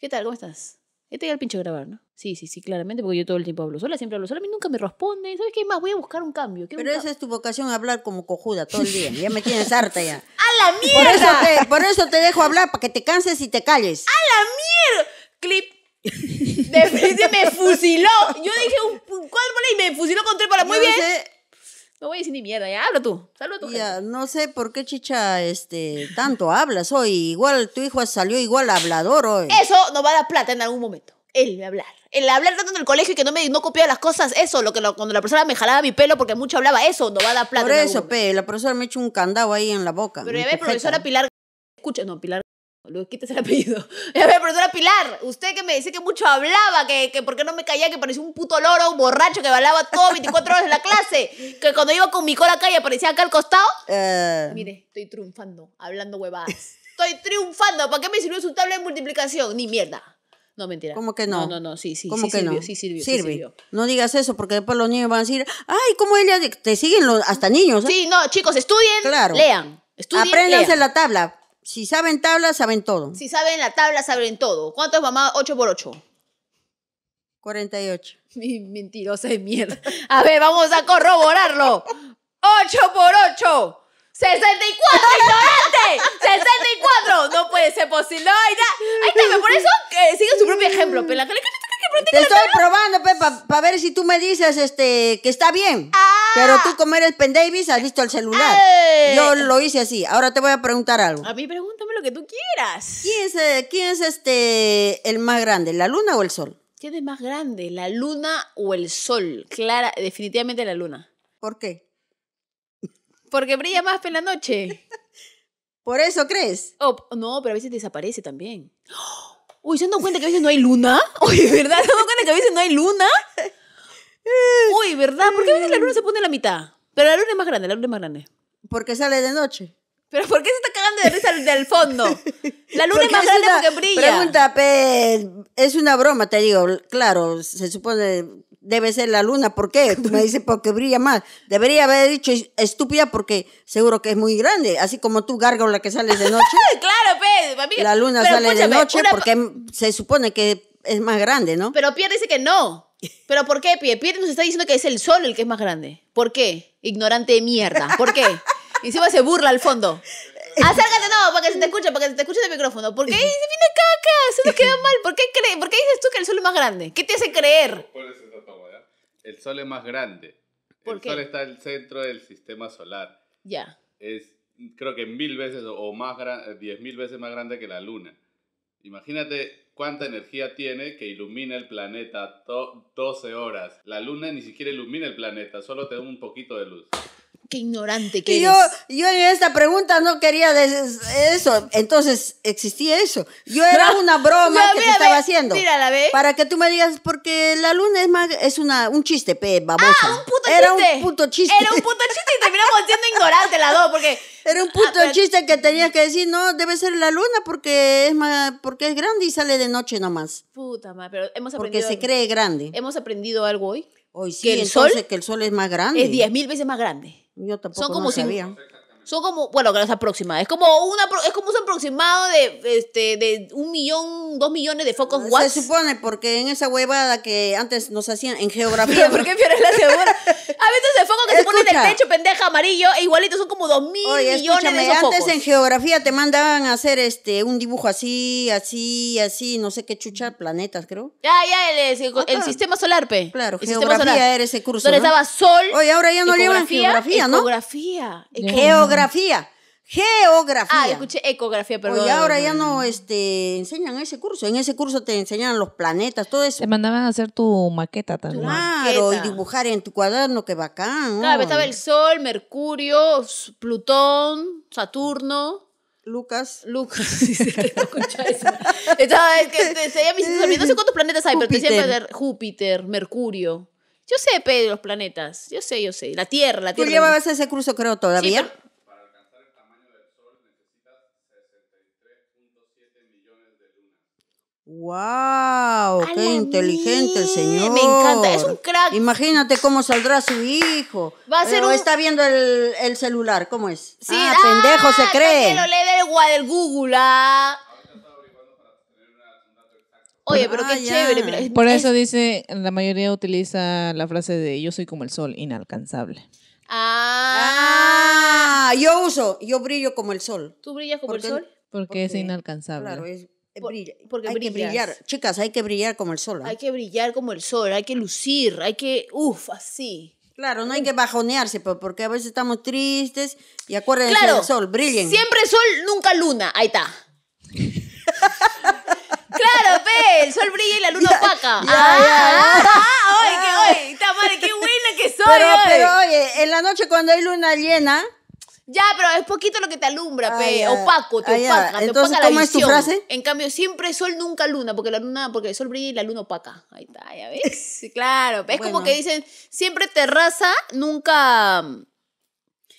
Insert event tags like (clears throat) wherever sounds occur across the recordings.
¿Qué tal? ¿Cómo estás? Este ya el pinche grabar, ¿no? Sí, sí, sí, claramente, porque yo todo el tiempo hablo sola, siempre hablo sola, a mí nunca me responde. ¿Sabes qué más? Voy a buscar un cambio. Pero esa es tu vocación, hablar como cojuda todo el día. Ya me tienes harta ya. (laughs) ¡A la mierda! Por eso te, dejo hablar, para que te canses y te calles. ¡A la mierda! Clip. De me fusiló. Yo dije un, cuadro y me fusiló con tres para muy bien. No voy a decir ni mierda, ya habla tú. Saluda a tu no sé por qué, chicha, este, tanto hablas hoy. Igual tu hijo salió igual hablador hoy. Eso no va a dar plata en algún momento. El hablar. El hablar tanto en el colegio que no me no copiaba las cosas, eso, lo que cuando la profesora me jalaba mi pelo porque mucho hablaba, eso no va a dar plata. Por eso, pe, la profesora me echó un candado ahí en la boca. Pero ya ves, profesora Pilar. Escucha, no, Pilar Luego quítese el apellido. Ya (laughs) ver, profesora Pilar, usted que me dice que mucho hablaba, que, que por qué no me caía, que parecía un puto loro, un borracho que balaba todo 24 horas en la clase, que cuando iba con mi cola acá y aparecía acá al costado. Eh. Mire, estoy triunfando, hablando huevadas. Estoy triunfando, ¿para qué me sirvió su tabla de multiplicación? Ni mierda. No, mentira. ¿Cómo que no? No, no, no, sí, sí. ¿Cómo sí que sirvió, no? Sí sirvió, No digas eso, porque después los niños van a decir, ay, ¿cómo ella? Te siguen los, hasta niños. ¿eh? Sí, no, chicos, estudien, lean. Estudien, Apréndanse la tabla. Si saben tabla, saben todo. Si saben la tabla, saben todo. ¿Cuánto es mamá 8 por 8? 48. (laughs) Mi mentirosa de mierda. A ver, vamos a corroborarlo. 8 por 8. 64, ignorante. 64. No puede ser posible. Ay, ya. Ahí está, por eso eh, sigue su propio ejemplo. Te estoy probando, Pepa, para ver si tú me dices este, que está bien. Ah, pero tú, como eres Davis has visto el celular. Yo lo hice así. Ahora te voy a preguntar algo. A mí pregúntame lo que tú quieras. ¿Quién es, eh, quién es este el más grande, la luna o el sol? ¿Quién es más grande, la luna o el sol? Clara, definitivamente la luna. ¿Por qué? Porque brilla más en la noche. (laughs) ¿Por eso crees? Oh, no, pero a veces desaparece también. (gasps) Uy, ¿se dan cuenta que a veces no hay luna? Uy, (laughs) ¿verdad? ¿Se han cuenta que a veces no hay luna? Eh, Uy, ¿verdad? ¿Por qué la luna se pone en la mitad? Pero la luna es más grande, la luna es más grande. Porque sale de noche. ¿Pero por qué se está cagando de risa del fondo? La luna es más grande una, porque brilla. Pregunta, es una broma, te digo. Claro, se supone debe ser la luna. ¿Por qué? Tú me dices porque brilla más. Debería haber dicho estúpida porque seguro que es muy grande. Así como tú, (laughs) la que sale de noche. claro, pe, La luna sale de noche porque se supone que es más grande, ¿no? Pero Pierre dice que no. ¿Pero por qué, Pierre Pierre nos está diciendo que es el Sol el que es más grande. ¿Por qué? Ignorante de mierda. ¿Por qué? Encima se burla al fondo. Acércate, no, para que se te escuche, para que se te escuche el micrófono. ¿Por qué Se viene caca? se nos queda mal. ¿Por qué, cree, ¿Por qué dices tú que el sol es más grande? ¿Qué te hace creer? ¿Cuál es esa toma, ya? El sol es más grande. ¿Por el sol está en el centro del sistema solar. Ya. Es, creo que mil veces o más grande, diez mil veces más grande que la luna. Imagínate cuánta energía tiene que ilumina el planeta 12 horas. La luna ni siquiera ilumina el planeta, solo te da un poquito de luz qué ignorante que Yo, en esta pregunta no quería eso, entonces existía eso. Yo era una broma que te estaba haciendo. ve. Para que tú me digas, porque la luna es, más, es una, un chiste, pe, babosa. Ah, un puto era un puto chiste. Era un puto chiste y terminamos siendo ignorantes las dos, porque... (laughs) Era un puto ah, chiste que tenías que decir, no, debe ser la luna porque es, porque es grande y sale de noche nomás. Puta madre, pero hemos aprendido... Porque se cree grande. ¿Hemos aprendido algo hoy? Hoy sí, que el entonces, sol que el sol es más grande. Es 10.000 veces más grande. Yo tampoco Son como si, sabía. Son como, bueno, que no es es como, una, es como un aproximado de, este, de un millón, dos millones de focos watts. Se supone, porque en esa huevada que antes nos hacían en geografía. (laughs) ¿Por qué pierdes la segura? A veces el foco que se pone en el pecho, pendeja, amarillo, e igualito son como dos mil millones de esos antes en geografía te mandaban a hacer este, un dibujo así, así, así, no sé qué chucha, planetas, creo. Ya, ya, el, sistema solar, pe. Claro, geografía era ese curso. Donde estaba sol. hoy ahora ya no llevan geografía, ¿no? Geografía. Geografía. Geografía. Geografía. Ah, escuché ecografía, perdón. Y ahora ya no este, enseñan ese curso. En ese curso te enseñan los planetas, todo eso. Te mandaban a hacer tu maqueta también. Claro, y dibujar en tu cuaderno, qué bacán. Claro, estaba el Sol, Mercurio, Plutón, Saturno. Lucas. Lucas, (laughs) No sé (laughs) cuántos planetas hay, pero te decía Júpiter, Mercurio. Yo sé, Pedro, los planetas. Yo sé, yo sé. La Tierra, la Tierra. ¿Tú llevabas ese curso, creo, todavía? ¡Wow! ¡Qué inteligente el señor! Me encanta, es un crack. Imagínate cómo saldrá su hijo. Va está viendo el, celular, ¿cómo es? Sí, ah, pendejo ah, se cree. Que lo lee del Google. Ah. Oye, pero qué ah, chévere. Mira, Por eso dice, la mayoría utiliza la frase de yo soy como el sol, inalcanzable. Ah. yo uso, yo brillo como el sol. ¿Tú brillas como el sol? Porque, porque es inalcanzable. Claro, es eh, porque hay que brillar. Chicas, hay que brillar como el sol. ¿ah? Hay que brillar como el sol, hay que lucir, hay que, uff, así. Claro, no hay que bajonearse, porque a veces estamos tristes y acuérdense claro, del sol, brillen. Siempre sol, nunca luna, ahí está. (laughs) claro, ve, el sol brilla y la luna opaca. Ya, ah, ah, ah, ah que, qué buena que soy. Pero, hoy. pero oye, en la noche cuando hay luna llena, ya, pero es poquito lo que te alumbra, ah, pe. opaco, te ah, opaca, te la es En cambio, siempre sol, nunca luna, porque la luna, porque el sol brilla y la luna opaca. Ahí está, ya ves. (laughs) claro, es como que dicen, siempre terraza, nunca.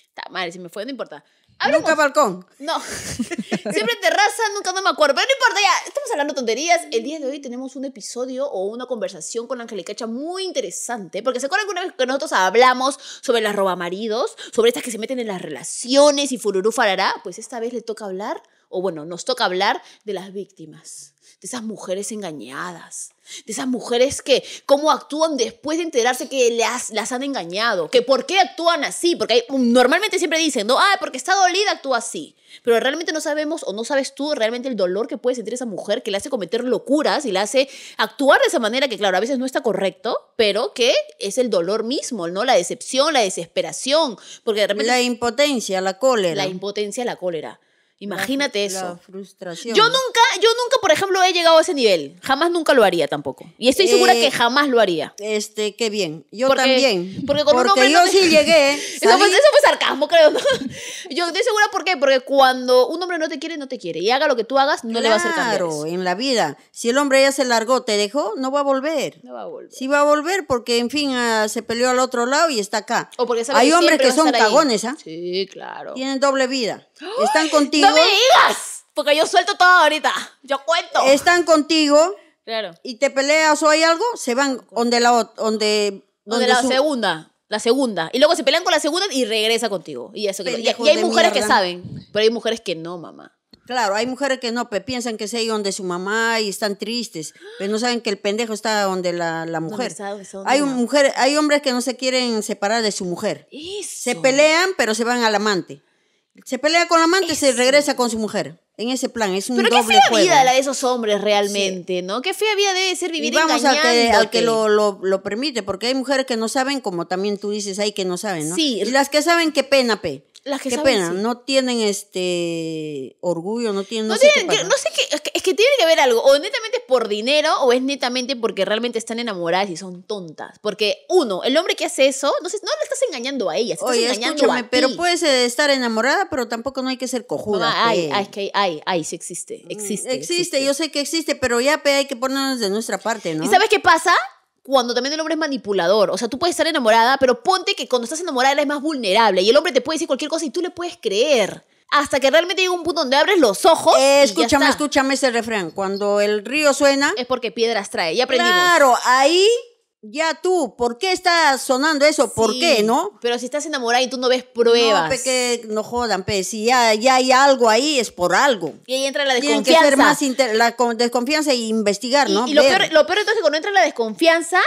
Está mm, mal si me fue, no importa. Nunca balcón. No. (laughs) Siempre terraza, nunca no me acuerdo. Pero no importa, ya. Estamos hablando tonterías. El día de hoy tenemos un episodio o una conversación con Echa muy interesante. Porque se acuerdan que una vez que nosotros hablamos sobre las robamaridos, sobre estas que se meten en las relaciones y fururú farará, pues esta vez le toca hablar o bueno, nos toca hablar de las víctimas, de esas mujeres engañadas, de esas mujeres que cómo actúan después de enterarse que las, han engañado, que por qué actúan así, porque normalmente siempre dicen, no, ah, porque está dolida, actúa así, pero realmente no sabemos o no sabes tú realmente el dolor que puede sentir esa mujer que le hace cometer locuras y le hace actuar de esa manera que claro, a veces no está correcto, pero que es el dolor mismo, ¿no? La decepción, la desesperación, porque de repente... La impotencia, la cólera. La impotencia, la cólera. Imagínate eso. La frustración. Yo nunca yo nunca, por ejemplo, he llegado a ese nivel. Jamás nunca lo haría tampoco. Y estoy segura que eh, jamás lo haría. Este, qué bien. Yo también. Porque con un hombre yo llegué. (laughs) eso, fue, sarcasmo, creo. (laughs) Yo estoy segura por qué. Porque cuando un hombre no te quiere, no te quiere. Y haga lo que tú hagas, no le va a hacer cambiar. Claro, en la vida. Si el hombre ya se largó, te dejó, no va a volver. No va a volver. Sí va a volver porque, en fin, ah, se peleó al otro lado y está acá. Hay hombres que son cagones, ¿ah? Sí, claro. Tienen doble vida. (gasps) Están contigo. ¡No me digas! Porque yo suelto todo ahorita. Yo cuento. Están contigo. Claro. Y te peleas o hay algo, se van donde la donde donde, la segunda. La segunda. Y luego se pelean con la segunda y regresa contigo. Y eso y, hay mujeres que saben, pero hay mujeres que no, mamá. Claro, hay mujeres que no, pero piensan que se donde su mamá y están tristes, pero no saben que el pendejo está donde la, mujer. hay, hay hombres que no se quieren separar de su mujer. Se pelean, pero se van al amante. Se pelea con la amante, y se regresa con su mujer en ese plan. Es un Pero qué fea vida la de esos hombres realmente, ¿no? Qué fea vida debe ser vivir y vamos al que, al que lo, permite, porque hay mujeres que no saben, como también tú dices hay que no saben, ¿no? Sí. Y las que saben, qué pena, pe. Las que qué pena, no tienen este orgullo, no tienen... No, sé, No sé qué, es, que, tiene que haber algo, o netamente es por dinero, o es netamente porque realmente están enamoradas y son tontas. Porque uno, el hombre que hace eso, no, sé, no le estás engañando a ella, Oye, pero puedes estar enamorada, pero tampoco no hay que ser cojuda. No, ay, que Ay, hay, sí mm, existe, existe. Existe, yo sé que existe, pero ya hay que ponernos de nuestra parte, ¿no? ¿Y sabes qué pasa? Cuando también el hombre es manipulador. O sea, tú puedes estar enamorada, pero ponte que cuando estás enamorada eres más vulnerable y el hombre te puede decir cualquier cosa y tú le puedes creer. Hasta que realmente llega un punto donde abres los ojos. y eh, escúchame, escúchame ese refrán. Cuando el río suena. Es porque piedras trae. Ya aprendimos. Claro, ahí ya tú, ¿por qué está sonando eso? ¿Por qué, no? Pero si estás enamorada y tú no ves pruebas. No, que no jodan, pe, si ya, hay algo ahí, es por algo. Y ahí entra la desconfianza. Tienen que hacer más la desconfianza e investigar, ¿no? Y lo peor, lo peor entonces, cuando entra la desconfianza,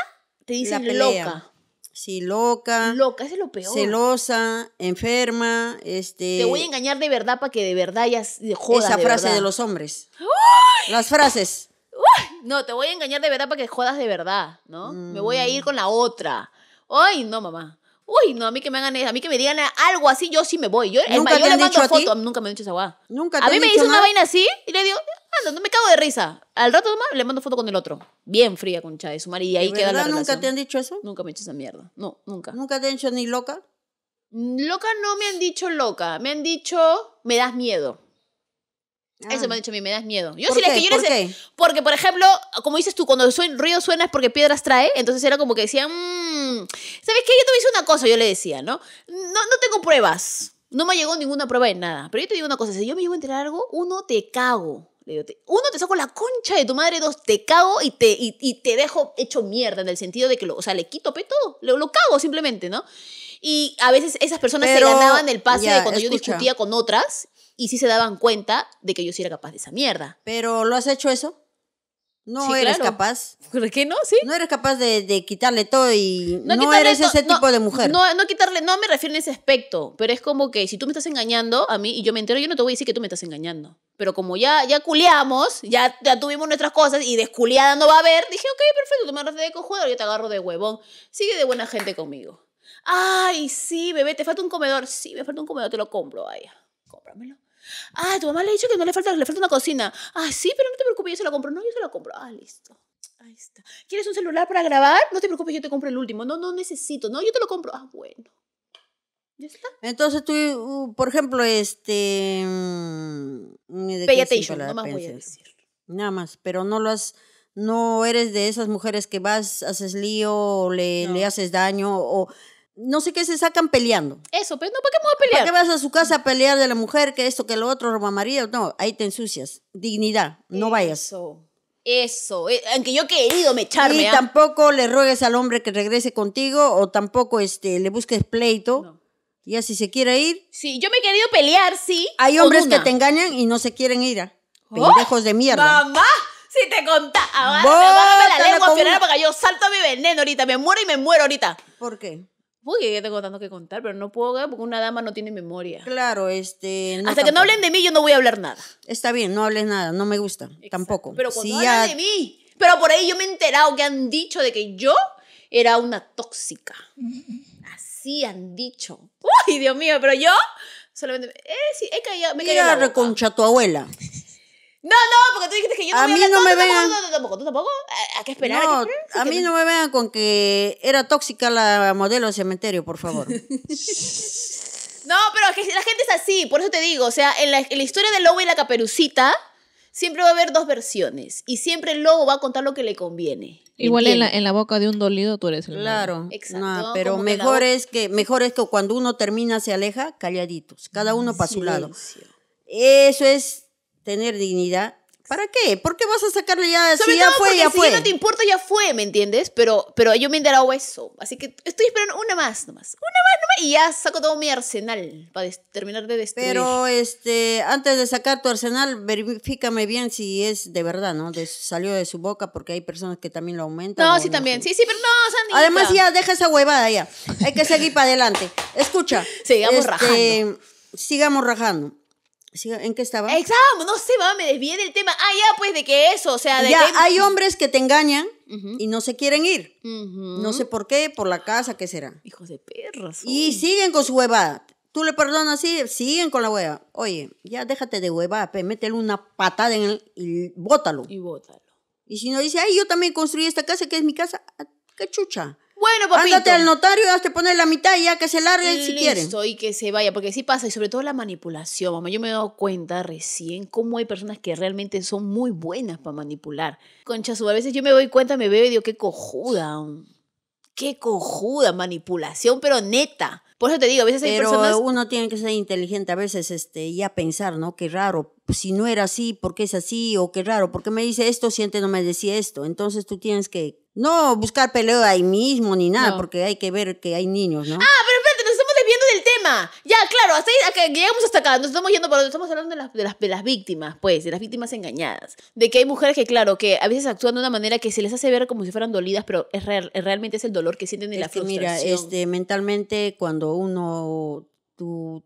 te dicen loca. Sí, loca. Loca, eso es lo peor. Celosa, enferma, este... Te voy a engañar de verdad para que de verdad ya jodas Esa frase de los hombres. Las frases no, te voy a engañar de verdad para que jodas de verdad, ¿no? Me voy a ir con la otra. Ay, no, mamá. Uy, no, a mí que me hagan e, a mí que me digan algo así, yo sí me voy. Yo, ¿Nunca le foto, a nunca me han dicho esa guada. Nunca A mí me hizo una vaina así y le digo, anda, no me cago de risa. Al rato mamá, le mando foto con el otro. Bien fría con de su marido y ahí la relación. nunca te han dicho eso? Nunca me han dicho esa mierda. No, nunca. ¿Nunca te han dicho ni loca? Loca no me han dicho loca, me han dicho me das miedo. Eso ah. me ha dicho a mí, me das miedo. Yo sí, les que yo ¿Por Porque, por ejemplo, como dices tú, cuando el ruido suena es porque piedras trae, entonces era como que decían, mm, ¿sabes qué? Yo te hice una cosa, yo le decía, ¿no? No, no tengo pruebas. No me llegó ninguna prueba de nada. Pero yo te digo una cosa, si yo me llevo a enterar algo, uno te cago. Le digo, te, uno, te saco la concha de tu madre, dos, te cago y te, y, te dejo hecho mierda en el sentido de que, lo, o sea, le quito peto todo, lo, lo cago simplemente, ¿no? Y a veces esas personas se ganaban el pase de cuando yo discutía con otras y sí se daban cuenta de que yo sí era capaz de esa mierda. Pero ¿lo has hecho eso? No eres capaz. ¿Por qué no? Sí. No eres capaz de, quitarle todo y no, eres ese tipo de mujer. No, no quitarle, no me refiero en ese aspecto, pero es como que si tú me estás engañando a mí y yo me entero, yo no te voy a decir que tú me estás engañando. Pero como ya, ya culeamos, ya, ya tuvimos nuestras cosas y desculeada no va a haber, dije, ok, perfecto, tú me de cojudo, yo te agarro de huevón. Sigue de buena gente conmigo. Ay, sí, bebé, te falta un comedor. Sí, me falta un comedor, te lo compro, vaya, cómpramelo. Ah, tu mamá le ha dicho que no le falta, una cocina. Ah, sí, pero no te preocupes, yo se la compro. No, yo se la compro. Ah, listo. Ahí está. ¿Quieres un celular para grabar? No te preocupes, yo te compro el último. No, no necesito. No, yo te lo compro. Ah, bueno. ¿Ya está? Entonces tú, uh, por ejemplo, este... Pay attention, nada más voy a decir. Nada más, pero no lo has no eres de esas mujeres que vas, haces lío, le, le haces daño o no sé qué se sacan peleando. Eso, pero no, ¿para qué vamos a pelear? ¿Para qué vas a su casa a pelear de la mujer, que esto, que lo otro, Roma María. No, ahí te ensucias. Dignidad, no vayas. Eso, eso. Eh, aunque yo he querido me echarme. Y ¿ah? tampoco le ruegues al hombre que regrese contigo o tampoco este, le busques pleito. Ya si se quiere ir. Sí, yo me he querido pelear, sí. Hay hombres que te engañan y no se quieren ir. ¿ah? Oh, pendejos de mierda. ¡Mamá! Si te contaba, Bájame ah, la lengua, con... yo salto mi veneno ahorita, me muero y me muero ahorita. ¿Por qué? Uy, ya tengo tanto que contar, pero no puedo ¿eh? porque una dama no tiene memoria. Claro, este. Hasta que no hablen de mí, yo no voy a hablar nada. Está bien, no hables nada, no me gusta, tampoco. Pero cuando hablan de mí. Pero por ahí yo me he enterado que han dicho de que yo era una tóxica. (laughs) Así han dicho. Uy, Dios mío, pero yo solamente. Eh, sí, he caído, me he Mira, reconcha tu abuela. (laughs) No, no, porque tú dijiste que yo no a mí no me vean. No, tampoco, tú tampoco. ¿A qué esperar? a mí no me vean con que era tóxica la modelo de cementerio, por favor. (laughs) No, pero la gente es así, por eso te digo, o sea, en la, historia del lobo y la caperucita siempre va a haber dos versiones y siempre el lobo va a contar lo que le conviene. Igual en la, en la, boca de un dolido tú eres el Claro, exacto. pero mejor es, que, mejor es que cuando uno termina se aleja, calladitos, cada uno para su lado. Eso es tener dignidad. ¿Para qué? ¿Por qué vas a sacarle ya? si ya fue, ya si ya no te importa, ya fue, ¿me entiendes? Pero, pero yo me he enterado eso. Así que estoy esperando una más, nomás. Una más, nomás. Y ya saco todo mi arsenal para terminar de destruir. Pero este, antes de sacar tu arsenal, verifícame bien si es de verdad, ¿no? salió de su boca, porque hay personas que también lo aumentan. No, sí, también. Sí, sí, pero no, Sandy. Además, ya deja esa huevada ya. Hay que seguir para adelante. Escucha. (laughs) Sigamos este, rajando. Sigamos rajando. ¿En qué estaba? Exacto, no sé, mamá, me desvié del tema. Ah, ya, pues de que eso, o sea, de ya, hay hombres que te engañan y no se quieren ir. No sé por qué, por la casa, ¿qué será? Hijos de perros. Y siguen con su huevada. Tú le perdonas y siguen con la hueva. Oye, ya déjate de huevada, pe, métele una patada en él y bótalo. Y bótalo. Y si no dice, ay, yo también construí esta casa que es mi casa, ah, qué chucha. Bueno, papito. Ándate al notario y te poner la mitad y ya que se largue si quieren. y que se vaya, porque sí pasa. Y sobre todo la manipulación, mamá. Yo me he dado cuenta recién cómo hay personas que realmente son muy buenas para manipular. Concha, a veces yo me doy cuenta, me veo y digo, qué cojuda. Mm, qué cojuda, manipulación, pero neta. Por eso te digo, a veces hay pero uno tiene que ser inteligente, a veces este, ya pensar, ¿no? Qué raro, si no era así, ¿por qué es así? O qué raro, ¿por qué me dice esto si antes no me decía esto? Entonces tú tienes que no buscar peleo ahí mismo ni nada, porque hay que ver que hay niños, ¿no? Ah, pero espérate, nos estamos desviando del tema. Ya, claro, hasta llegamos hasta acá, nos estamos yendo para estamos hablando de las, de las, víctimas, pues, de las víctimas engañadas. De que hay mujeres que, claro, que a veces actúan de una manera que se les hace ver como si fueran dolidas, pero es realmente es el dolor que sienten y la que Mira, este, mentalmente cuando uno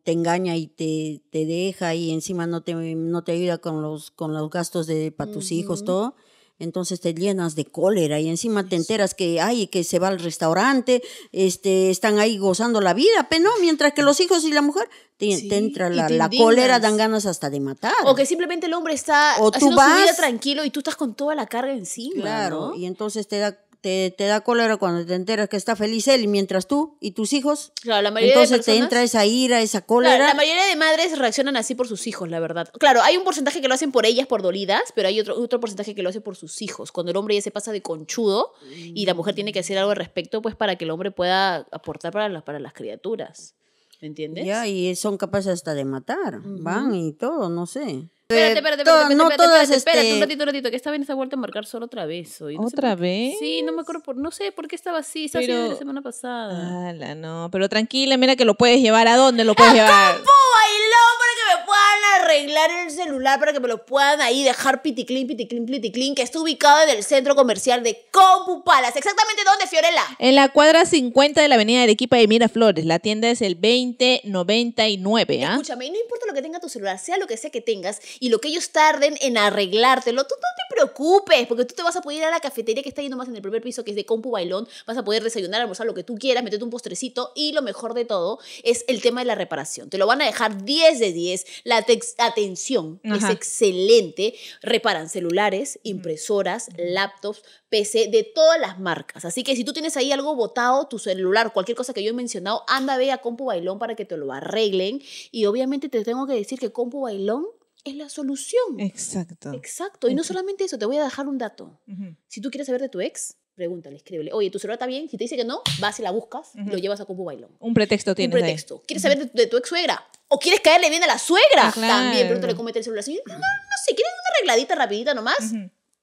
te engaña y te, deja y encima no te, no te ayuda con los, con los gastos de, para tus hijos, todo entonces te llenas de cólera y encima te enteras que ay que se va al restaurante este están ahí gozando la vida pero no mientras que los hijos y la mujer te, entra la, cólera dan ganas hasta de matar o que simplemente el hombre está o su vida tranquilo y tú estás con toda la carga encima claro y entonces te da te, da cólera cuando te enteras que está feliz él, mientras tú y tus hijos. Claro, la mayoría entonces te entra esa ira, esa cólera. la mayoría de madres reaccionan así por sus hijos, la verdad. Claro, hay un porcentaje que lo hacen por ellas, por dolidas, pero hay otro, otro porcentaje que lo hace por sus hijos. Cuando el hombre ya se pasa de conchudo y la mujer tiene que hacer algo al respecto, pues para que el hombre pueda aportar para, las para las criaturas. ¿Me entiendes? Ya, y son capaces hasta de matar. Van y todo, no sé. Espérate, espérate, espérate, no espérate, todas espérate, un este, ratito, un ratito, que esta vez esa vuelta a marcar solo otra vez hoy. ¿Otra vez? Sí, no me acuerdo por, no sé por qué estaba así, estaba pero... así la semana pasada. Ala, no, pero tranquila, mira que lo puedes llevar a dónde lo puedes llevar. Compu bailó para que me puedan arreglar el celular, para que me lo puedan ahí dejar piticlin, piticlin, piticlín, que está ubicado en el centro comercial de Compu Palace, ¿Exactamente dónde, Fiorella? En la cuadra 50 de la avenida de Equipa de Miraflores. La tienda es el 2099, ¿ah? Escúchame, no importa lo que tenga tu celular, sea lo que sea que tengas, y lo que ellos tarden en arreglártelo, tú no te preocupes, porque tú te vas a poder ir a la cafetería que está yendo más en el primer piso, que es de Compu Bailón, vas a poder desayunar, almorzar lo que tú quieras, meterte un postrecito y lo mejor de todo es el tema de la reparación. Te lo van a dejar 10 de 10, la atención es excelente, reparan celulares, impresoras, laptops, PC de todas las marcas. Así que si tú tienes ahí algo botado, tu celular, cualquier cosa que yo he mencionado, anda ve a Compu Bailón para que te lo arreglen. Y obviamente te tengo que decir que Compu Bailón es la solución. Exacto. Exacto. Y no solamente eso, te voy a dejar un dato. Si tú quieres saber de tu ex, pregúntale, escríbele. Oye, ¿tu celular está bien? Si te dice que no, vas y la buscas, lo llevas a Compu Bailón. Un pretexto tiene Un pretexto. ¿Quieres saber de, tu ex suegra? ¿O quieres caerle bien a la suegra? Ah, También, También, le cómo el celular. así. no, no sé, ¿quieres una arregladita rapidita nomás?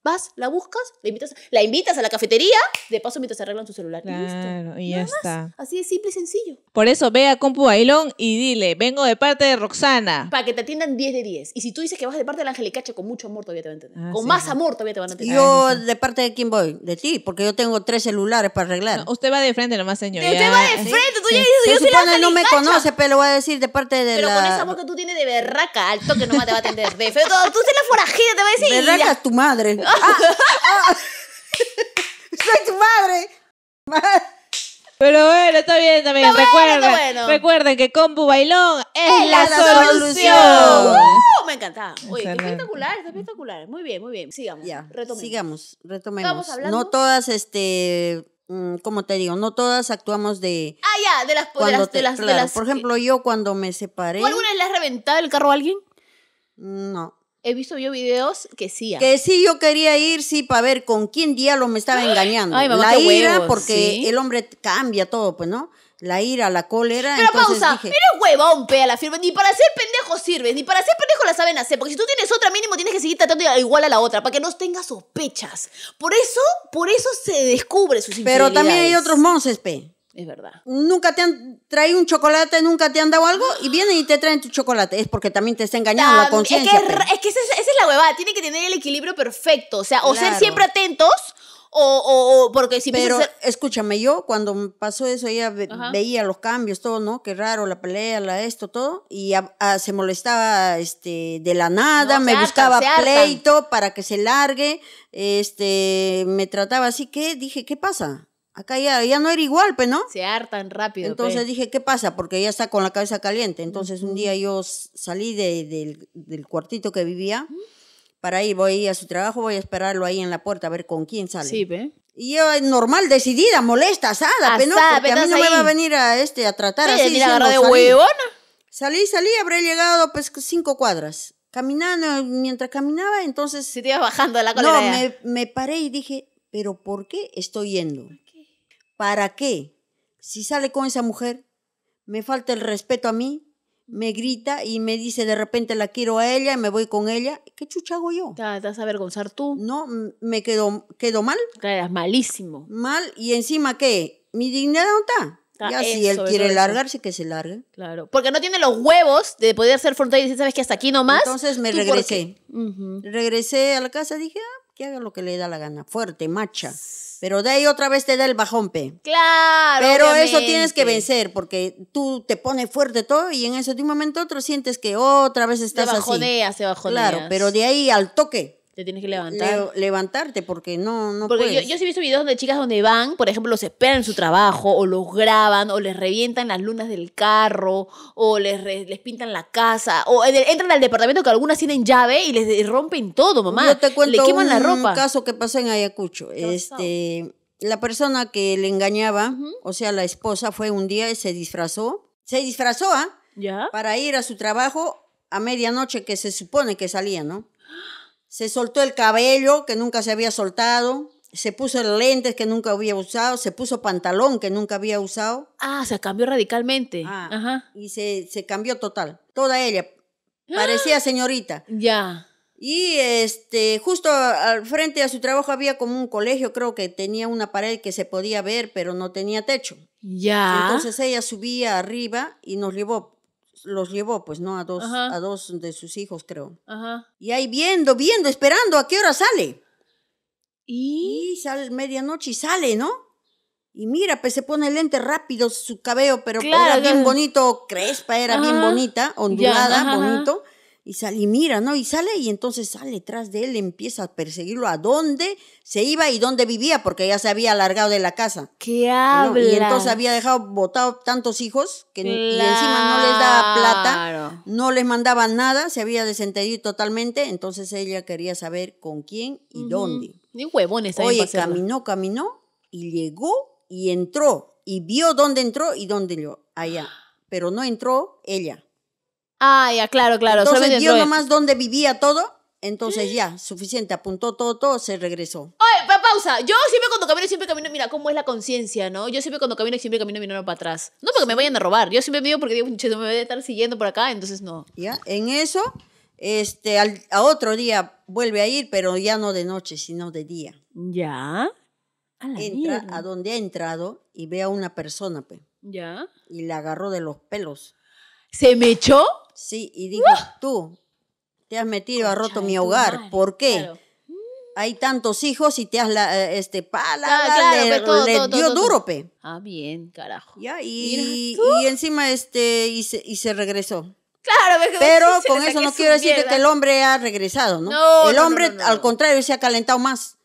Vas, la buscas, la invitas, la invitas a la cafetería, de paso mientras arreglan su celular. Claro, y, listo. y ya está. Así de simple y sencillo. Por eso ve a Compu Bailón y dile, vengo de parte de Roxana. Para que te atiendan 10 de 10. Y si tú dices que vas de parte del Angelicacha, con mucho amor todavía te van a atender ah, con más amor todavía te van a atender Yo, ah, ¿de parte de quién voy? De ti, porque yo tengo tres celulares para arreglar. usted va de frente nomás, señor. Usted va de frente, tú ya dices, yo soy la no me conoce, pero lo voy a decir de parte de pero la... Pero con esa voz que tú tienes de berraca, al toque nomás te va a atender. De tú, la forajida, te va a decir... Berraca es tu madre. (laughs) (laughs) Soy tu madre. Pero bueno, está bien también. recuerden, recuerden que Combo Bailón es, la, solución. Uh, me encantaba. está espectacular, está espectacular. Muy bien, muy bien. Sigamos. retomemos. sigamos, retomemos. No todas, este, mm, ¿cómo te digo? No todas actuamos de... Ah, ya, de las. De de las, por ejemplo, yo cuando me separé... alguna vez le has reventado el carro a alguien? No, he visto yo videos que sí. Que sí, yo quería ir, sí, para ver con quién diablos me estaba engañando. la ira, porque el hombre cambia todo, pues, ¿no? La ira, la cólera. Pero pausa, dije, eres huevón, pe, a la firma. Ni para ser pendejo sirve. ni para ser pendejo la saben hacer. Porque si tú tienes otra, mínimo tienes que seguir tratando igual a la otra, para que no tengas sospechas. Por eso, por eso se descubre sus Pero también hay otros monses, pe. Es verdad. Nunca te han traído un chocolate, nunca te han dado algo y vienen y te traen tu chocolate. Es porque también te está engañando la conciencia. Es que, esa, es la huevada. Tiene que tener el equilibrio perfecto. O sea, o ser siempre atentos o, porque si pero escúchame yo cuando pasó eso ella veía los cambios todo no qué raro la pelea la esto todo y se molestaba este de la nada me buscaba pleito para que se largue este me trataba así que dije qué pasa Acá ya, ya no era igual, pues, ¿no? Se hartan rápido. Entonces pues. dije, ¿qué pasa? Porque ella está con la cabeza caliente. Entonces un día yo salí de, del, del cuartito que vivía para ir, voy a su trabajo, voy a esperarlo ahí en la puerta a ver con quién sale. Sí, ve. Y yo, eh, normal, decidida, molesta, asada, pues, asada pero no, a mí no me va a venir a, este, a tratar sí, así. de huevona. Salí, salí, habré llegado pues cinco cuadras. Caminando, mientras caminaba, entonces... Se te bajando de la colina. No, me, me paré y dije, ¿pero por qué estoy yendo? ¿Para qué? Si sale con esa mujer, me falta el respeto a mí, me grita y me dice de repente la quiero a ella y me voy con ella, ¿qué chucha hago yo? Te vas a avergonzar tú. No, me quedo, quedo mal. Quedas malísimo. Mal y encima qué, mi dignidad no está. Ah, ya si él quiere largarse, que se largue. Claro. Porque no tiene los huevos de poder ser frontal y decir, sabes que hasta aquí nomás. Entonces me regresé. Regresé a la casa, dije, ah, que haga lo que le da la gana. Fuerte, macha. Pero de ahí otra vez te da el bajón, Claro. Pero eso tienes que vencer, porque tú te pones fuerte todo y en ese de momento otro sientes que otra vez estás se de así. Se Claro, pero de ahí al toque te tienes que levantar. levantarte porque no, no porque Yo, sí he visto videos de chicas donde van, por ejemplo, los esperan en su trabajo o los graban o les revientan las lunas del carro o les, les pintan la casa o entran al departamento que algunas tienen llave y les rompen todo, mamá. Yo te cuento un, caso que pasó en Ayacucho. Este... la persona que le engañaba, o sea, la esposa, fue un día y se disfrazó. Se disfrazó, ¿ah? Ya. Para ir a su trabajo a medianoche, que se supone que salía, ¿no? Se soltó el cabello que nunca se había soltado, se puso lentes que nunca había usado, se puso pantalón que nunca había usado. Ah, se cambió radicalmente. Ah, Ajá. Y se, se, cambió total. Toda ella. Parecía ¡Ah! señorita. Ya. Y este, justo al frente a su trabajo había como un colegio, creo que tenía una pared que se podía ver, pero no tenía techo. Ya. Entonces ella subía arriba y nos llevó los llevó, pues, ¿no? A dos, a dos de sus hijos, creo. Ajá. Y ahí viendo, viendo, esperando a qué hora sale. Y, sale medianoche y sale, ¿no? Y mira, pues se pone el lente rápido su cabello, pero pues, era bien bonito, crespa, era bien bonita, ondulada, bonito y sale, y mira, ¿no? Y sale y entonces sale tras de él, empieza a perseguirlo a dónde se iba y dónde vivía, porque ya se había alargado de la casa. ¿Qué habla? Y entonces había dejado botado tantos hijos que y encima no les daba plata, no les mandaba nada, se había desentendido totalmente, entonces ella quería saber con quién y dónde. Y huevones Oye, caminó, caminó y llegó y entró y vio dónde entró y dónde yo allá, ah. pero no entró ella. Ah, ya, claro, claro. Entonces dio nomás dónde vivía todo. Entonces ya, suficiente, apuntó todo, todo, se regresó. Oye, pausa. Yo siempre cuando camino, siempre camino, mira cómo es la conciencia, ¿no? Yo siempre cuando camino, siempre camino mirando para atrás. No porque me vayan a robar. Yo siempre vivo porque digo, me voy a estar siguiendo por acá, entonces no. Ya, en eso, este, a otro día vuelve a ir, pero ya no de noche, sino de día. Ya. A entra a donde ha entrado y ve a una persona, pe. Ya. Y la agarró de los pelos. ¿Se me echó? Sí, y dijo, tú, te has metido, has roto mi hogar. ¿Por qué? Hay tantos hijos y te has la, eh, este pala, ah, le, pues, dio duro, pe. Ah, bien, carajo. y, y, ¡uh! encima este y se, y se regresó. Claro, pero (laughs) con eso no quiero decir que el hombre ha regresado, ¿no? no el hombre, al contrario, se ha calentado más.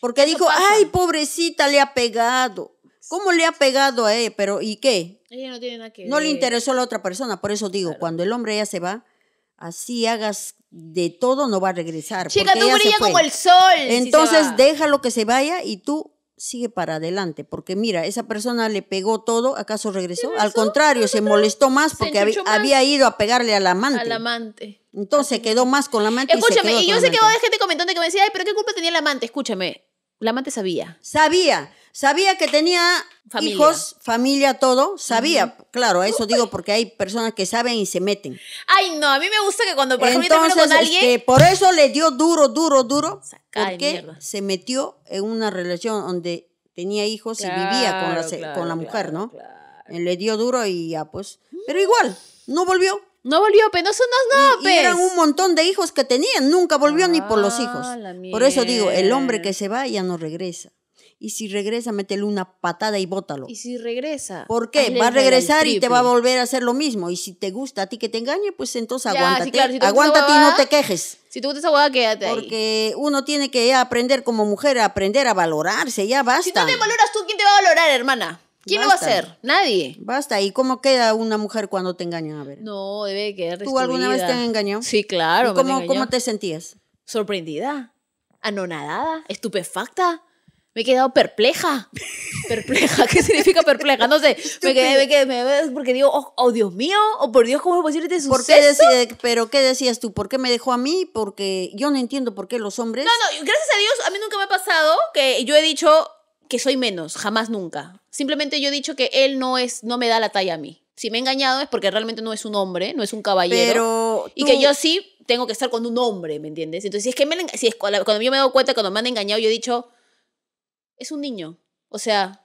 Porque dijo, ay, pobrecita, le ha pegado. ¿Cómo le ha pegado a él? Pero, ¿y qué? no tiene nada que No le interesó a la otra persona, por eso digo, cuando el hombre ya se va, así hagas de todo, no va a regresar. Chica, tú brillas como el sol. Entonces, deja déjalo que se vaya y tú sigue para adelante, porque mira, esa persona le pegó todo, ¿acaso regresó? Al contrario, se molestó más porque había, ido a pegarle al amante. amante. Entonces quedó más con la amante. Escúchame, y, yo sé que va a gente comentando que me decía, ay, pero ¿qué culpa tenía el amante? Escúchame, la amante sabía. Sabía. Sabía que tenía hijos, familia, todo. Sabía, claro, eso digo porque hay personas que saben y se meten. Ay, no, a mí me gusta que cuando por ejemplo, con alguien... por eso le dio duro, duro, duro. porque se metió en una relación donde tenía hijos y vivía con la, mujer, ¿no? Eh, le dio duro y ya, pues. Pero igual, no volvió. No volvió, pero no son y, eran un montón de hijos que tenían, nunca volvió ni por los ah, hijos. Por eso digo, el hombre que se va ya no regresa y si regresa, métele una patada y bótalo. Y si regresa. ¿Por qué? Va a regresar y te va a volver a hacer lo mismo. Y si te gusta a ti que te engañe, pues entonces aguántate. aguántate y no te quejes. Si te gusta esa hueá, quédate Porque uno tiene que aprender como mujer, A aprender a valorarse, ya basta. Si no te valoras tú, ¿quién te va a valorar, hermana? ¿Quién lo va a hacer? Nadie. Basta. ¿Y cómo queda una mujer cuando te engañan? A ver. No, debe quedar ¿Tú alguna vez te han engañado? Sí, claro. cómo, cómo te sentías? Sorprendida, anonadada, estupefacta me he quedado perpleja. ¿Perpleja? ¿Qué significa perpleja? No sé. Me quedé, me quedé, me quedé porque digo, oh, oh Dios mío, oh por Dios, ¿cómo es posible que este ¿Por qué pero qué decías tú? ¿Por qué me dejó a mí? Porque yo no entiendo por qué los hombres. No, no, gracias a Dios, a mí nunca me ha pasado que yo he dicho que soy menos, jamás nunca. Simplemente yo he dicho que él no es, no me da la talla a mí. Si me he engañado es porque realmente no es un hombre, no es un caballero. Pero y que yo sí tengo que estar con un hombre, ¿me entiendes? Entonces, si es que cuando yo me he dado cuenta, cuando me han engañado, yo he dicho, es un niño. O sea,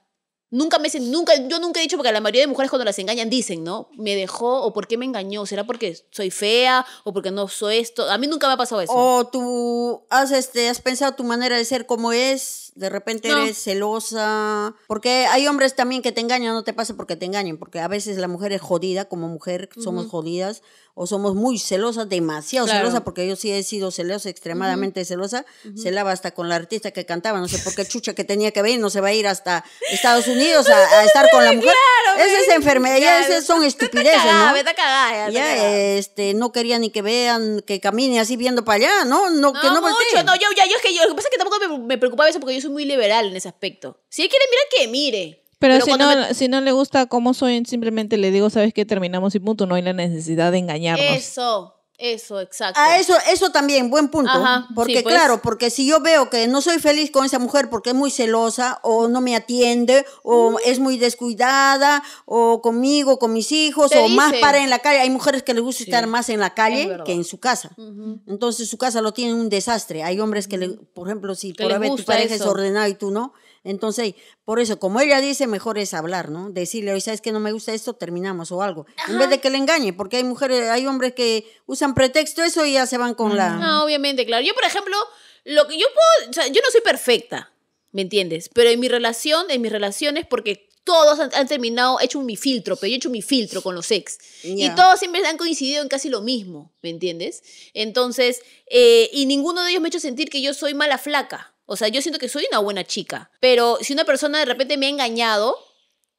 nunca me nunca yo nunca he dicho porque la mayoría de mujeres cuando las engañan dicen, ¿no? Me dejó o por qué me engañó, será porque soy fea o porque no soy esto. A mí nunca me ha pasado eso. O tú este has pensado tu manera de ser como es pues, de repente eres celosa, porque hay hombres también que te engañan, no te pasa porque te engañen, porque a veces la mujer es jodida, como mujer somos jodidas, o somos muy celosas, demasiado celosas, porque yo sí he sido celosa, extremadamente celosa, celaba hasta con la artista que cantaba, no sé por qué chucha que tenía que venir, no se va a ir hasta Estados Unidos a, estar con la (laughs) mujer. Claro, esa es enfermedad, esas son estupideces, ¿no? ya, este, no quería ni que vean, que camine así viendo para allá, ¿no? No, que no no, yo, ya, yo es que yo, lo que pasa es que tampoco me, me preocupaba eso porque yo soy muy liberal en ese aspecto. Si él quiere mirar, que mire. Pero, si, no, si no le gusta cómo soy, simplemente le digo, sabes que terminamos y punto, no hay la necesidad de engañarnos. Eso, eso, exacto. ah eso, eso también, buen punto. porque pues. claro, porque si yo veo que no soy feliz con esa mujer porque es muy celosa o no me atiende o es muy descuidada o conmigo, con mis hijos o más para en la calle. Hay mujeres que les gusta estar más en la calle que en su casa. Entonces su casa lo tiene un desastre. Hay hombres que, le, por ejemplo, si por haber tu pareja es ordenada y tú no, entonces, por eso, como ella dice, mejor es hablar, ¿no? Decirle, oye, ¿sabes que no me gusta esto? Terminamos o algo. En vez de que le engañe, porque hay mujeres, hay hombres que usan pretexto eso y ya se van con la... No, ah, obviamente, claro. Yo, por ejemplo, lo que yo puedo, yo no soy perfecta, ¿me entiendes? Pero en mi relación, en mis relaciones, porque todos han, terminado, he hecho mi filtro, pero yo he hecho mi filtro con los ex. Y todos siempre han coincidido en casi lo mismo, ¿me entiendes? Entonces, eh, y ninguno de ellos me ha hecho sentir que yo soy mala flaca. O sea, yo siento que soy una buena chica, pero si una persona de repente me ha engañado,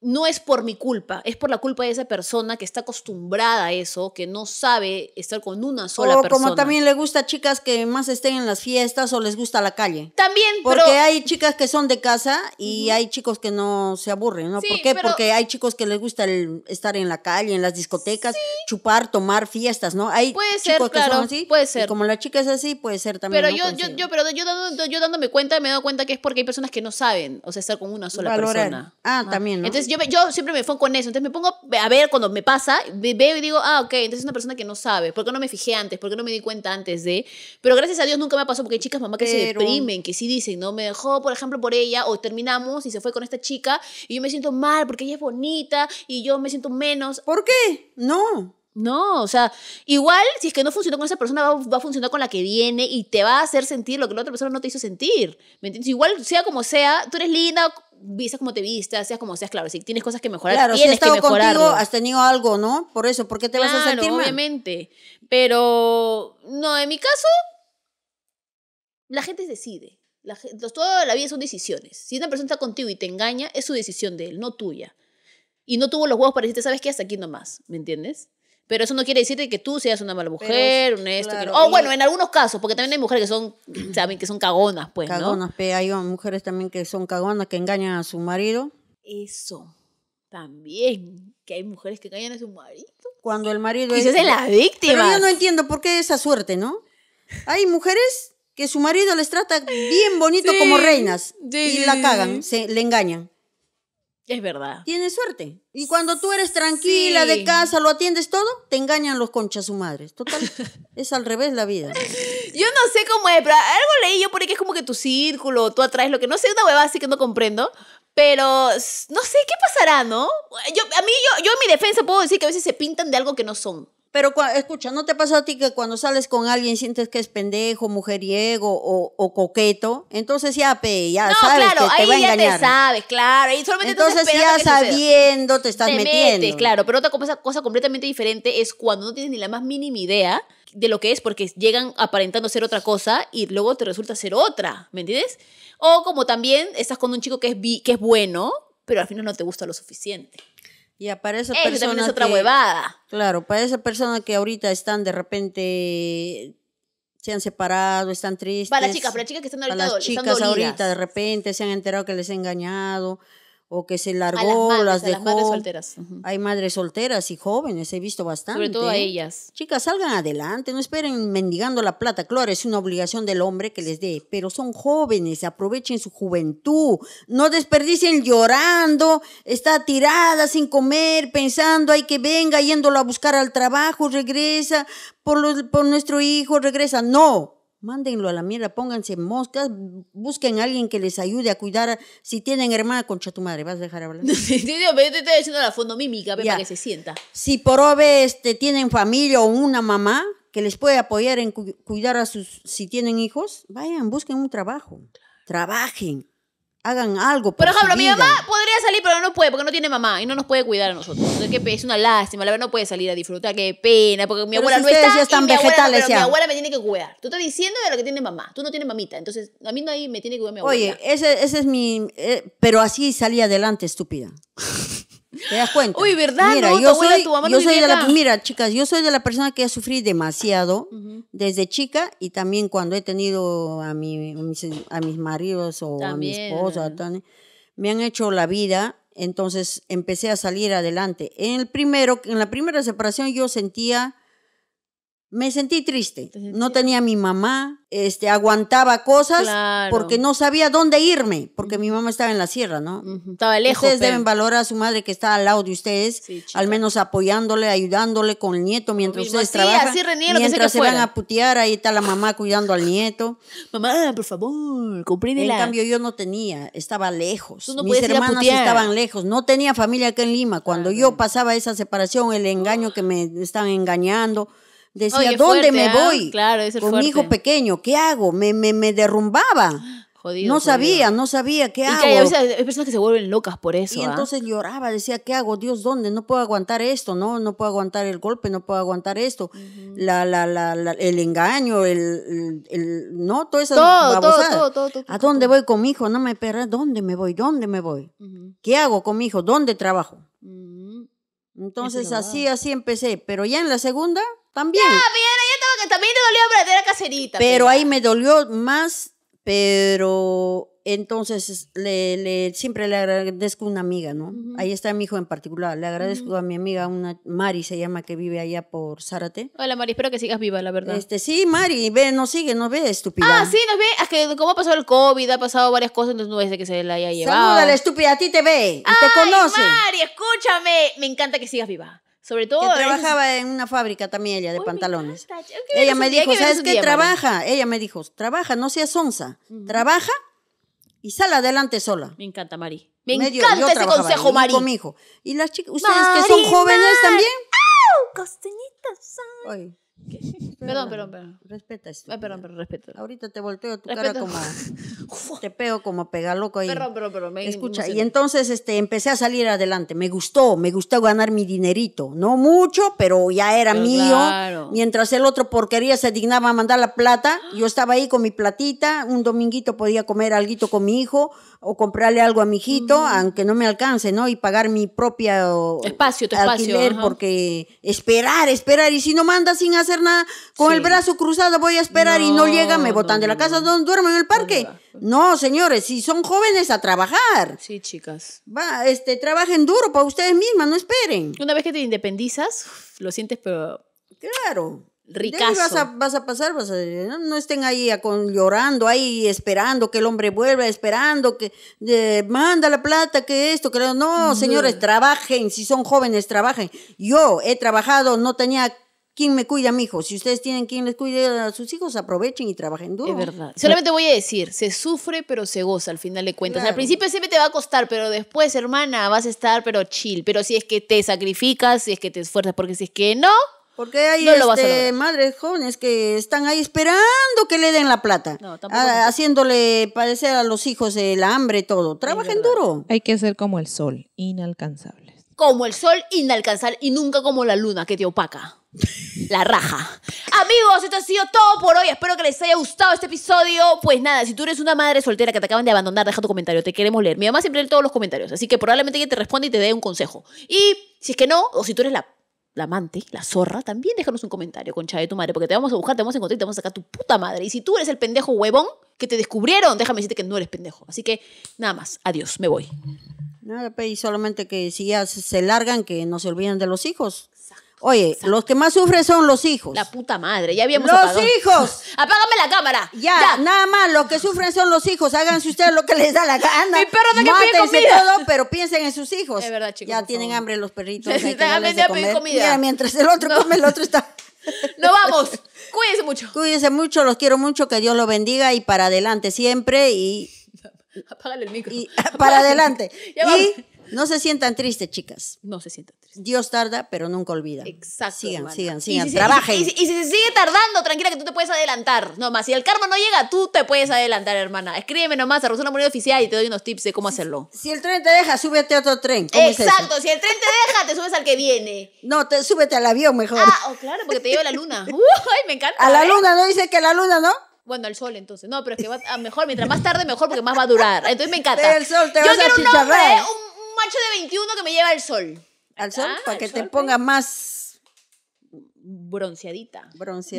no es por mi culpa, es por la culpa de esa persona que está acostumbrada a eso, que no sabe estar con una sola o Como también le gusta a chicas que más estén en las fiestas o les gusta la calle. También, porque hay chicas que son de casa y hay chicos que no se aburren, ¿no? ¿Por qué? Porque hay chicos que les gusta el estar en la calle, en las discotecas, chupar, tomar fiestas, ¿no? Hay chicos ser, que son así. Puede ser. como la chica es así, puede ser también. Pero yo, yo, yo, pero yo, dándome cuenta, me he dado cuenta que es porque hay personas que no saben, o sea, estar con una sola persona. Ah, también yo, siempre me enfoco con en eso. Entonces me pongo a ver cuando me pasa, veo y digo, ah, ok, entonces es una persona que no sabe. ¿Por qué no me fijé antes? ¿Por qué no me di cuenta antes de? Pero gracias a Dios nunca me ha pasado porque hay chicas, mamá, que se deprimen, que sí dicen, no, me dejó, por ejemplo, por ella, o terminamos y se fue con esta chica y yo me siento mal porque ella es bonita y yo me siento menos. ¿Por qué? No. No, o sea, igual si es que no funcionó con esa persona, va, va, a funcionar con la que viene y te va a hacer sentir lo que la otra persona no te hizo sentir. ¿Me entiendes? Igual, sea como sea, tú eres linda, vistas como te vistas, seas como seas, claro, si tienes cosas que mejorar, claro, tienes si que mejorar. has tenido algo, ¿no? Por eso, ¿por qué te vas a sentir mal? obviamente. Pero, no, en mi caso, la gente decide. La, toda la vida son decisiones. Si una persona está contigo y te engaña, es su decisión de él, no tuya. Y no tuvo los huevos para decirte, ¿sabes qué? Hasta aquí nomás, ¿me entiendes? Pero eso no quiere decir que tú seas una mala mujer, un esto. O bueno, en algunos casos, porque también hay mujeres que son, (clears throat) saben, que son cagonas, pues, cagonas, pero hay mujeres también que son cagonas, que engañan a su marido. Eso, también, que hay mujeres que engañan a su marido. Cuando el marido... Y es, es la víctima. Pero yo no entiendo por qué esa suerte, ¿no? Hay mujeres que su marido les trata bien bonito como reinas y la cagan, se, le engañan. Es verdad. Tienes suerte. Y cuando tú eres tranquila de casa, lo atiendes todo, te engañan los conchas su madre. Total, (laughs) es al revés la vida. Yo no sé cómo es, pero algo leí yo por ahí que es como que tu círculo, tú atraes lo que no sé, una huevada así que no comprendo. Pero no sé qué pasará, ¿no? Yo, a mí, yo, yo en mi defensa puedo decir que a veces se pintan de algo que no son. Pero escucha, ¿no te pasa a ti que cuando sales con alguien sientes que es pendejo, mujeriego o, coqueto? Entonces ya, ya sabes claro, que te va a engañar. ya te sabes, claro. Y solamente Entonces ya sabiendo te estás metiendo. claro, pero otra cosa, completamente diferente es cuando no tienes ni la más mínima idea de lo que es porque llegan aparentando ser otra cosa y luego te resulta ser otra, ¿me entiendes? O como también estás con un chico que es, que es bueno, pero al final no te gusta lo suficiente. Ya, para esa Eso persona. También es otra huevada. Claro, para esa persona que ahorita están de repente. Se han separado, están tristes. Para las chicas, para las chicas que están ahorita Para las chicas ahorita de repente se han enterado que les he engañado o que se largó, las, dejó. madres solteras. Hay madres solteras y jóvenes, he visto bastante. Sobre todo a ¿eh? ellas. Chicas, salgan adelante, no esperen mendigando la plata. Claro, es una obligación del hombre que les dé, pero son jóvenes, aprovechen su juventud, no desperdicien llorando, está tirada sin comer, pensando, hay que venga, yéndolo a buscar al trabajo, regresa por, por nuestro hijo, regresa. No, Mándenlo a la mierda, pónganse moscas, busquen a alguien que les ayude a cuidar. Si tienen hermana, concha tu madre, ¿vas a dejar hablar? (laughs) yo te estoy diciendo la fondomímica para que se sienta. Si por ove este, tienen familia o una mamá que les puede apoyar en cuidar a sus, si tienen hijos, vayan, busquen un trabajo. Trabajen, hagan algo. Por, ejemplo, mi mamá podría salir, pero no puede, porque no tiene mamá y no nos puede cuidar a nosotros. es una lástima, la verdad no puede salir a disfrutar, qué pena, porque mi abuela no está. están mi, abuela, pero mi abuela me tiene que cuidar. Tú estás diciendo de lo que tiene mamá, tú no tienes mamita, entonces a mí no ahí me tiene que cuidar mi abuela. Oye, ese, ese es mi... Eh, pero así salí adelante, estúpida. (laughs) ¿Te das cuenta? Uy, ¿verdad? Mira, yo soy, yo soy de la, mira, chicas, yo soy de la persona que ha sufrido demasiado desde chica y también cuando he tenido a, mi, a mis maridos o a mi esposa, me han hecho la vida, entonces empecé a salir adelante. En el primero, en la primera separación yo sentía me sentí triste. No tenía a mi mamá, este, aguantaba cosas porque no sabía dónde irme, porque mi mamá estaba en la sierra, ¿no? Estaba lejos. Ustedes deben valorar a su madre que está al lado de ustedes, al menos apoyándole, ayudándole con el nieto mientras ustedes sí, trabajan. Así mientras se van a putear, ahí está la mamá cuidando al nieto. mamá, por favor, comprínela. En cambio yo no tenía, estaba lejos. Mis hermanas estaban lejos, no tenía familia acá en Lima. Cuando yo pasaba esa separación, el engaño que me estaban engañando, Decía, ¿dónde me ¿ah? voy? Claro, Con mi hijo pequeño, ¿qué hago? Me, me, derrumbaba. Jodido, no sabía, no sabía qué hago. hay, personas que se vuelven locas por eso. Y ¿ah? entonces lloraba, decía, ¿qué hago? Dios, ¿dónde? No puedo aguantar esto, ¿no? No puedo aguantar el golpe, no puedo aguantar esto. la, la, la, el engaño, el, ¿no? Todo eso. Todo, todo, todo, ¿A dónde voy con mi hijo? No me perra ¿dónde me voy? ¿Dónde me voy? ¿Qué hago con mi hijo? ¿Dónde trabajo? Entonces así, así empecé. Pero ya en la segunda, también. Ya, bien tengo que, también te dolió perder a caserita. Pero, pues, ahí me dolió más, pero entonces le, siempre le agradezco a una amiga, ¿no? Ahí está mi hijo en particular. Le agradezco a mi amiga, una Mari se llama, que vive allá por Zárate. Hola Mari, espero que sigas viva, la verdad. Este, sí, Mari, ve, nos sigue, nos ve, estúpida. Ah, sí, nos ve. Es que como ha pasado el COVID, ha pasado varias cosas, entonces no es de que se la haya llevado. la estúpida, a ti te ve, y te conoce. Mari, escúchame. Me encanta que sigas viva. Sobre todo. Que trabajaba en una fábrica también ella de oh, pantalones. ella me dijo, ¿sabes qué? Trabaja. Ella me dijo, trabaja, no seas onza. Trabaja y sale adelante sola. Me encanta, Mari. Me dio encanta ese consejo, Mari. Con mi hijo. Y las chicas, ustedes que son jóvenes también. ¡Au! Costeñitas. Perdón, perdón, perdón. Respeta esto. perdón, perdón, respeto. Ahorita te volteo tu cara como. (laughs) te pego como loco ahí. Perdón, perdón, perdón. Escucha, y entonces este, empecé a salir adelante. Me gustó, me gustó ganar mi dinerito. No mucho, pero ya era mío. Mientras el otro porquería se dignaba a mandar la plata, (gasps) yo estaba ahí con mi platita. Un dominguito podía comer alguito con mi hijo o comprarle algo a mi hijito, aunque no me alcance, ¿no? Y pagar mi propia. Espacio, alquiler, Porque esperar, esperar. Y si no manda sin hacer nada, con el brazo cruzado voy a esperar y no llega, me botan de la casa, donde duermo en el parque. No, señores, si son jóvenes a trabajar. Sí, chicas. Va, este, trabajen duro para ustedes mismas, no esperen. Una vez que te independizas, lo sientes pero claro. Ricazo. Vas a, pasar, no, estén ahí con, llorando, ahí esperando que el hombre vuelva, esperando que manda la plata, que esto, que No, señores, mm. trabajen, si son jóvenes, trabajen. Yo he trabajado, no tenía ¿Quién me cuida a mi hijo? Si ustedes tienen quien les cuide a sus hijos, aprovechen y trabajen duro. Es verdad. Solamente voy a decir, se sufre pero se goza al final de cuentas. Al principio siempre te va a costar, pero después, hermana, vas a estar pero chill. Pero si es que te sacrificas, si es que te esfuerzas, porque si es que no... Porque hay este, madres jóvenes que están ahí esperando que le den la plata, no, ah, tampoco. haciéndole parecer a los hijos el hambre, y todo. Trabajen duro. Hay que ser como el sol, inalcanzables. Como el sol inalcanzable y nunca como la luna que te opaca. La raja. Amigos, esto ha sido todo por hoy. Espero que les haya gustado este episodio. Pues nada, si tú eres una madre soltera que te acaban de abandonar, deja tu comentario. Te queremos leer. Mi mamá siempre lee todos los comentarios. Así que probablemente ella te responda y te dé un consejo. Y si es que no, o si tú eres la, la amante, la zorra, también déjanos un comentario, concha de tu madre, porque te vamos a buscar, te vamos a encontrar y te vamos a sacar tu puta madre. Y si tú eres el pendejo huevón que te descubrieron, déjame decirte que no eres pendejo. Así que nada más. Adiós, me voy. Nada, pey. solamente que si ya se largan, que no se olviden de los hijos. Oye, los que más sufren son los hijos. La puta madre, ya habíamos Los hijos. (laughs) Apágame la cámara. Ya, nada más, los que sufren son los hijos. Háganse ustedes lo que les da la gana. Mi perro no que comida. todo, pero piensen en sus hijos. Es verdad, chicos. Ya tienen hambre los perritos. Necesitan (laughs) comida. mientras el otro come, el otro está... (laughs) ¡No vamos! Cuídense mucho. Cuídense mucho, los quiero mucho, que Dios los bendiga y para adelante siempre y... Apágale el micro. Para adelante. y no se sientan tristes, chicas. No se sientan. Dios tarda, pero nunca olvida. Exacto. Sigan, sigan, sigan. trabajen. Y, si, se sigue tardando, tranquila que tú te puedes adelantar. Nomás, si el karma no llega, tú te puedes adelantar, hermana. Escríbeme nomás a Rosana Murillo Oficial y te doy unos tips de cómo hacerlo. Si, el tren te deja, súbete a otro tren. Exacto. si el tren te deja, te subes al que viene. No, te, súbete al avión mejor. Ah, oh, claro, porque te lleva a la luna. (laughs) Uy, me encanta. A la ¿eh? luna, ¿no? Dice que la luna, ¿no? bueno, al sol entonces. No, pero es que ah, mejor, mientras más tarde mejor porque más va a durar. Entonces me encanta. sol te Yo vas quiero un, un, macho de 21 que me lleva al sol. Al sol, ah, para que te ponga más bronceadita.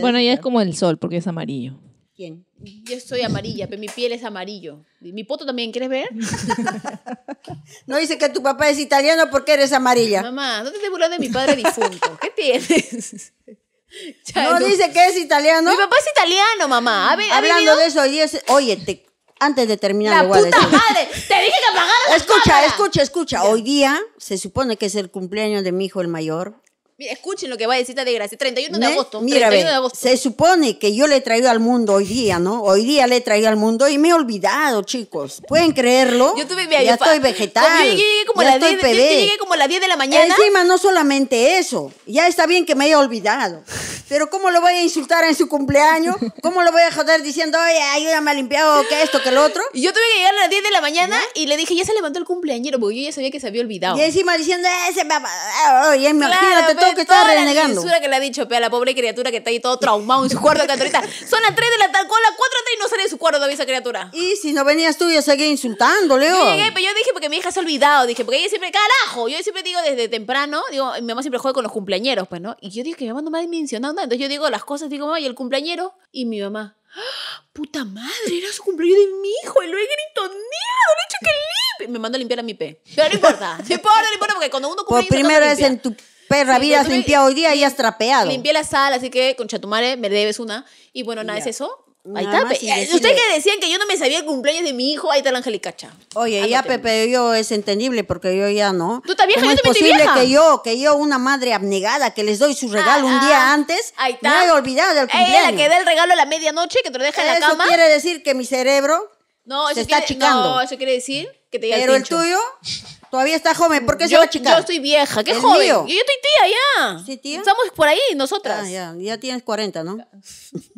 Bueno, ya es como el sol, porque es amarillo. ¿Quién? Yo soy amarilla, pero mi piel es amarillo. Mi poto también, ¿quieres ver? (laughs) no dice que tu papá es italiano porque eres amarilla. Mamá, no te estés de mi padre difunto. ¿Qué tienes? (laughs) no, dice que es italiano. Mi papá es italiano, mamá. Hablando de eso, oye te, antes de terminar, ¡La puta madre! ¡Te dije que apagaras Escucha, escucha, escucha. Hoy día se supone que es el cumpleaños de mi hijo el mayor escuchen lo que va a decir esta desgracia. 31 de agosto. 31 de agosto. se supone que yo le he traído al mundo hoy día, ¿no? Hoy día le he traído al mundo y me he olvidado, chicos. ¿Pueden creerlo? Yo tuve, ya estoy vegetal. Yo llegué, como la 10, yo llegué como a las 10 de la mañana. Encima, no solamente eso. Ya está bien que me haya olvidado. Pero ¿cómo lo voy a insultar en su cumpleaños? ¿Cómo lo voy a joder diciendo, oye, me ha limpiado que esto, que lo otro? Y yo tuve que llegar a las 10 de la mañana y le dije, ya se levantó el cumpleañero, porque yo ya sabía que se había olvidado. Y encima diciendo, ese papá, oye, imagínate que estar renegando. La que le ha dicho a la pobre criatura que está ahí todo traumado en su cuarto, que son las 3 de la tarde, con las 4 de la y no sale de su cuarto todavía esa criatura. Y si no venías tú, yo seguía insultando, Leo. Yo pero yo dije porque mi hija se ha olvidado, dije, porque ella siempre, carajo, yo siempre digo desde temprano, digo, mi mamá siempre juega con los cumpleañeros, pues, ¿no? Y yo digo que mi mamá no me ha mencionado nada, entonces yo digo las cosas, digo, mamá, y el cumpleañero, y mi mamá, ¡Ah, puta madre, era su cumpleaños de mi hijo y lo he gritoneado, le he hecho que Me mandó a limpiar a mi pe. Pero no importa, (laughs) no importa, no importa, porque cuando uno cumple... Por primera en tu Perra, vida limpiado hoy día y has trapeado. Limpié la sala, así que con Chatumare me debes una. Y bueno, nada, es eso. Ahí está. Eh, ustedes que decían que yo no me sabía el cumpleaños de mi hijo, ahí está la Angelicacha. Oye, ya Pepe, yo es entendible porque yo ya no. Tú también, ¿Cómo es posible que yo, que yo una madre abnegada que les doy su ah, regalo un día ah, antes, me haya olvidado del cumpleaños? Eh, Ella la que da el regalo a la medianoche, que te lo deja en la cama. Eso quiere decir que mi cerebro no, se está No, eso quiere decir pero el, tuyo todavía está joven. ¿Por qué se va a chicar? Yo estoy vieja. ¿Qué joven? Yo, estoy tía ya. Sí, tía. Estamos por ahí, nosotras. Ah, ya, tienes 40, ¿no?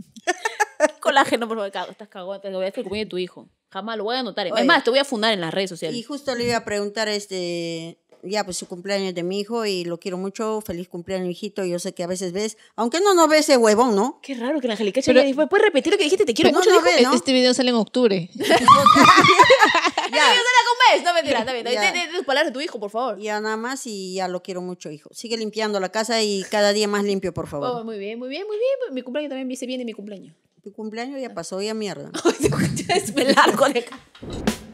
(laughs) Colágeno, por favor. Estás cagón. Te voy a decir el de tu hijo. Jamás lo voy a anotar. es más, te voy a fundar en las redes sociales. Y justo le iba a preguntar este ya pues su cumpleaños de mi hijo y lo quiero mucho. Feliz cumpleaños, hijito. Yo sé que a veces ves, aunque no no ves ese huevón, ¿no? Qué raro que la Angelica ¿Puedes repetir lo que dijiste? Te quiero mucho. No, no ¿no? Este video sale en octubre. (laughs) ya. No, está bien. De, de tu hijo, por favor. Ya nada más y ya lo quiero mucho, hijo. Sigue limpiando la casa y cada día más limpio, por favor. Oh, muy bien, muy bien, muy bien. Mi cumpleaños también bien viene mi cumpleaños. Tu cumpleaños ya pasó, ya mierda. (laughs) es de